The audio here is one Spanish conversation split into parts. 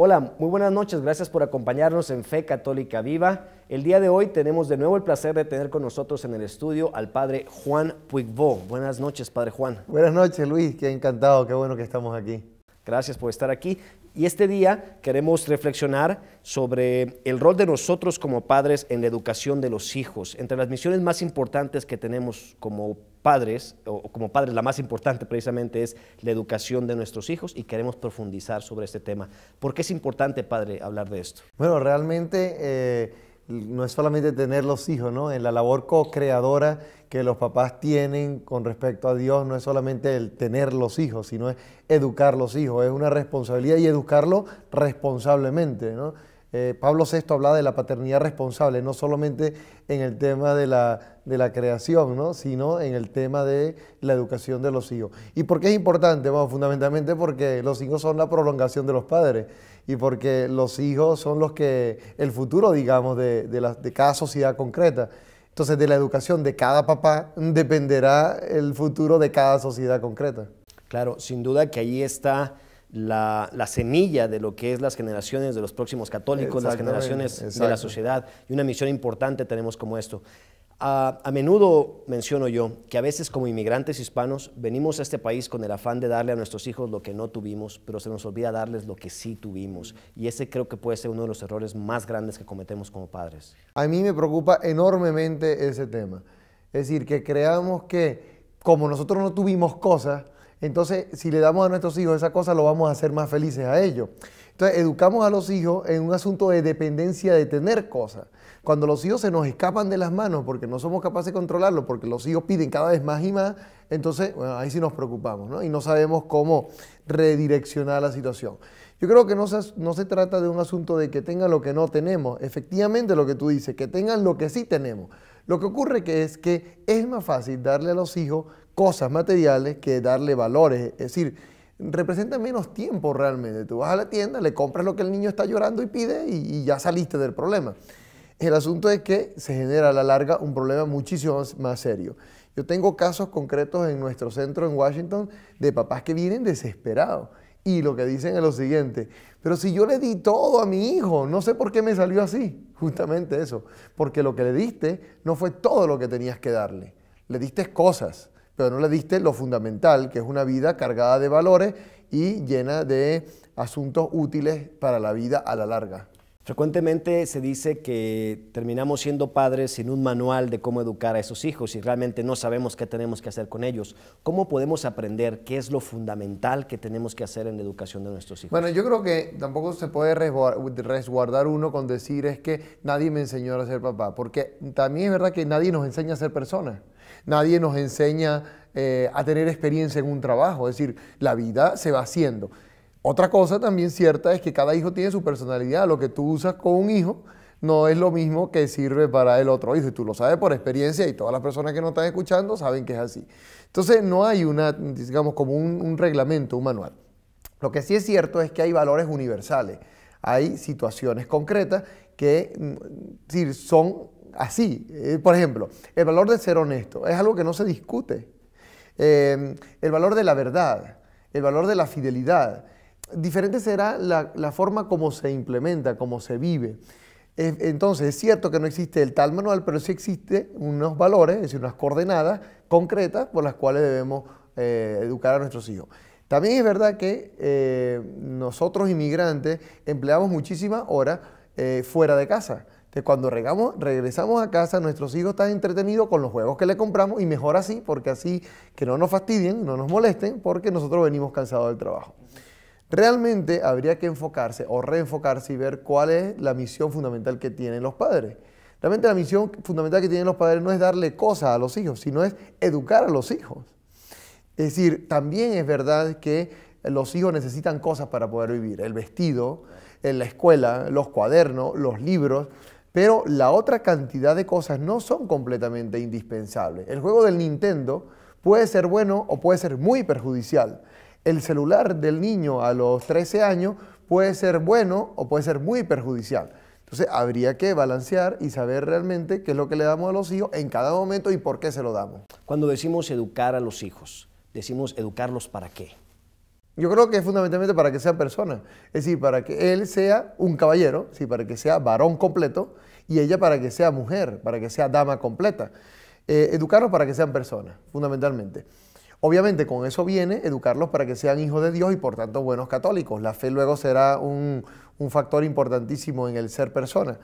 Hola, muy buenas noches, gracias por acompañarnos en Fe Católica Viva. El día de hoy tenemos de nuevo el placer de tener con nosotros en el estudio al padre Juan Puigbo. Buenas noches, padre Juan. Buenas noches, Luis, qué encantado, qué bueno que estamos aquí. Gracias por estar aquí. Y este día queremos reflexionar sobre el rol de nosotros como padres en la educación de los hijos. Entre las misiones más importantes que tenemos como padres, o como padres la más importante precisamente es la educación de nuestros hijos y queremos profundizar sobre este tema. ¿Por qué es importante, padre, hablar de esto? Bueno, realmente... Eh, no es solamente tener los hijos, ¿no? En la labor co-creadora que los papás tienen con respecto a Dios, no es solamente el tener los hijos, sino es educar los hijos, es una responsabilidad y educarlo responsablemente, ¿no? Eh, Pablo VI hablaba de la paternidad responsable, no solamente en el tema de la, creación, sino en el tema de la educación de los hijos. ¿Y por qué es importante? fundamentalmente porque los hijos son la prolongación de los padres y porque los hijos son los que, el futuro, digamos, de, de, de cada sociedad concreta. Entonces, de la educación de cada papá dependerá el futuro de cada sociedad concreta. Claro, sin duda que ahí está la, semilla de lo que es las generaciones de los próximos católicos, las generaciones de la sociedad. Y una misión importante tenemos como esto. A, a, menudo menciono yo que a veces como inmigrantes hispanos venimos a este país con el afán de darle a nuestros hijos lo que no tuvimos, pero se nos olvida darles lo que sí tuvimos. Y ese creo que puede ser uno de los errores más grandes que cometemos como padres. A mí me preocupa enormemente ese tema. Es decir, que creamos que como nosotros no tuvimos cosas, entonces, si le damos a nuestros hijos esa cosa, lo vamos a hacer más felices a ellos. Entonces, educamos a los hijos en un asunto de dependencia de tener cosas. Cuando los hijos se nos escapan de las manos porque no somos capaces de controlarlo, porque los hijos piden cada vez más y más, entonces, bueno, ahí sí nos preocupamos, ¿no? Y no sabemos cómo redireccionar la situación. Yo creo que no se, trata de un asunto de que tengan lo que no tenemos. Efectivamente, lo que tú dices, que tengan lo que sí tenemos. Lo que ocurre que es que es más fácil darle a los hijos cosas materiales que darle valores. Es decir, representa menos tiempo realmente. Tú vas a la tienda, le compras lo que el niño está llorando y pide y, ya saliste del problema. El asunto es que se genera a la larga un problema muchísimo más serio. Yo tengo casos concretos en nuestro centro en Washington de papás que vienen desesperados y lo que dicen es lo siguiente, pero si yo le di todo a mi hijo, no sé por qué me salió así, justamente eso, porque lo que le diste no fue todo lo que tenías que darle, le diste cosas, pero no le diste lo fundamental, que es una vida cargada de valores y llena de asuntos útiles para la vida a la larga. Frecuentemente se dice que terminamos siendo padres sin un manual de cómo educar a esos hijos y realmente no sabemos qué tenemos que hacer con ellos. ¿Cómo podemos aprender qué es lo fundamental que tenemos que hacer en la educación de nuestros hijos? Bueno, yo creo que tampoco se puede resguardar uno con decir es que nadie me enseñó a ser papá, porque también es verdad que nadie nos enseña a ser personas, nadie nos enseña eh, a tener experiencia en un trabajo, es decir, la vida se va haciendo. Otra cosa también cierta es que cada hijo tiene su personalidad. Lo que tú usas con un hijo no es lo mismo que sirve para el otro hijo. Y tú lo sabes por experiencia y todas las personas que nos están escuchando saben que es así. Entonces no hay una, digamos, como un, reglamento, un manual. Lo que sí es cierto es que hay valores universales. Hay situaciones concretas que mm, son así. Eh, por ejemplo, el valor de ser honesto es algo que no se discute. Eh, el valor de la verdad, el valor de la fidelidad, diferente será la, forma como se implementa, cómo se vive. Entonces, es cierto que no existe el tal manual, pero sí existe unos valores, es decir, unas coordenadas concretas por las cuales debemos eh, educar a nuestros hijos. También es verdad que eh, nosotros inmigrantes empleamos muchísimas horas eh, fuera de casa. Que cuando regamos, regresamos a casa, nuestros hijos están entretenidos con los juegos que le compramos y mejor así, porque así que no nos fastidien, no nos molesten, porque nosotros venimos cansados del trabajo. Realmente habría que enfocarse o reenfocarse y ver cuál es la misión fundamental que tienen los padres. Realmente la misión fundamental que tienen los padres no es darle cosas a los hijos, sino es educar a los hijos. Es decir, también es verdad que los hijos necesitan cosas para poder vivir, el vestido, la escuela, los cuadernos, los libros, pero la otra cantidad de cosas no son completamente indispensables. El juego del Nintendo puede ser bueno o puede ser muy perjudicial el celular del niño a los 13 años puede ser bueno o puede ser muy perjudicial. Entonces habría que balancear y saber realmente qué es lo que le damos a los hijos en cada momento y por qué se lo damos. Cuando decimos educar a los hijos, decimos educarlos para qué. Yo creo que es fundamentalmente para que sean personas, es decir, para que él sea un caballero, sí, para que sea varón completo y ella para que sea mujer, para que sea dama completa. Eh, educarlos para que sean personas, fundamentalmente. Obviamente con eso viene educarlos para que sean hijos de Dios y por tanto buenos católicos. La fe luego será un, factor importantísimo en el ser persona.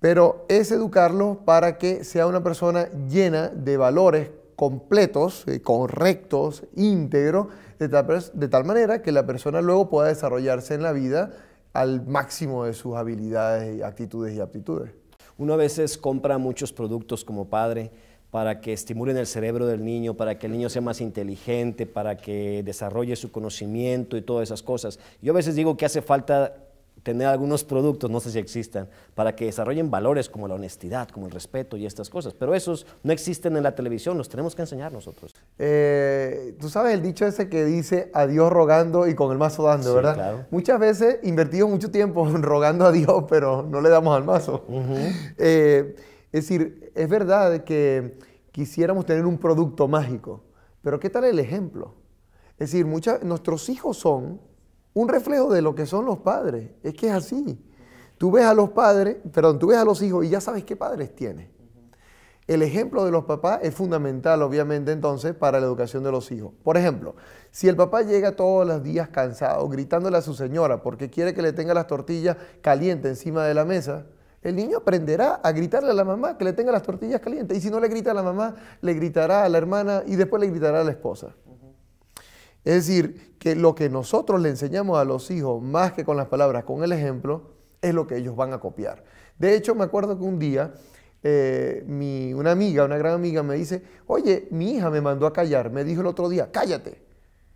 Pero es educarlos para que sea una persona llena de valores completos, eh, correctos, íntegros, de tal, de tal manera que la persona luego pueda desarrollarse en la vida al máximo de sus habilidades, actitudes y aptitudes. Uno a veces compra muchos productos como padre para que estimulen el cerebro del niño, para que el niño sea más inteligente, para que desarrolle su conocimiento y todas esas cosas. Yo a veces digo que hace falta tener algunos productos, no sé si existan, para que desarrollen valores como la honestidad, como el respeto y estas cosas. Pero esos no existen en la televisión, los tenemos que enseñar nosotros. Eh, tú sabes el dicho ese que dice a Dios rogando y con el mazo dando, ¿verdad? Muchas veces invertimos mucho tiempo rogando a Dios, pero no le damos al mazo. Es decir, es verdad que quisiéramos tener un producto mágico, pero ¿qué tal el ejemplo? Es decir, nuestros hijos son un reflejo de lo que son los padres. Es que es así. Tú ves a los padres, perdón, tú ves a los hijos y ya sabes qué padres tienes. El ejemplo de los papás es fundamental, obviamente, entonces, para la educación de los hijos. Por ejemplo, si el papá llega todos los días cansado, gritándole a su señora porque quiere que le tenga las tortillas calientes encima de la mesa, el niño aprenderá a gritarle a la mamá que le tenga las tortillas calientes. Y si no le grita a la mamá, le gritará a la hermana y después le gritará a la esposa. Es decir, que lo que nosotros le enseñamos a los hijos, más que con las palabras, con el ejemplo, es lo que ellos van a copiar. De hecho, me acuerdo que un día eh, mi, una amiga, una gran amiga, me dice, oye, mi hija me mandó a callar, me dijo el otro día, cállate.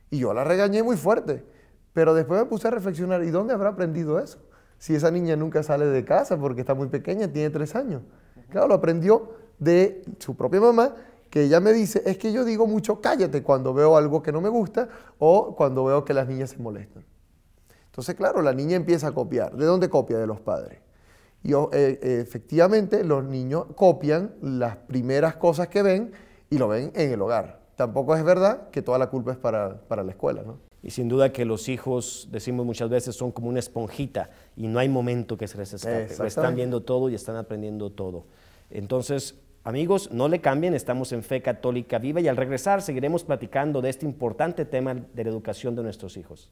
Y yo la regañé muy fuerte, pero después me puse a reflexionar, ¿y dónde habrá aprendido eso? si esa niña nunca sale de casa porque está muy pequeña, tiene tres años? Claro, lo aprendió de su propia mamá, que ella me dice, es que yo digo mucho cállate cuando veo algo que no me gusta o cuando veo que las niñas se molestan. Entonces, claro, la niña empieza a copiar. ¿De dónde copia? De los padres. Y eh, eh, efectivamente los niños copian las primeras cosas que ven y lo ven en el hogar. Tampoco es verdad que toda la culpa es para, para la escuela, ¿no? Y sin duda que los hijos, decimos muchas veces, son como una esponjita y no hay momento que se les escape. están viendo todo y están aprendiendo todo. Entonces, amigos, no le cambien, estamos en Fe Católica Viva y al regresar seguiremos platicando de este importante tema de la educación de nuestros hijos.